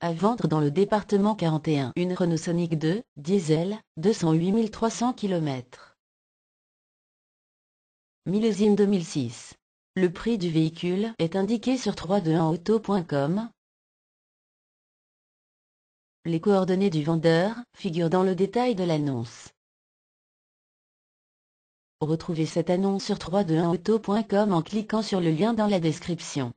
À vendre dans le département 41 une Renault Sonic 2, diesel, 208 300 km. Millésime 2006. Le prix du véhicule est indiqué sur 321auto.com. Les coordonnées du vendeur figurent dans le détail de l'annonce. Retrouvez cette annonce sur 321auto.com en cliquant sur le lien dans la description.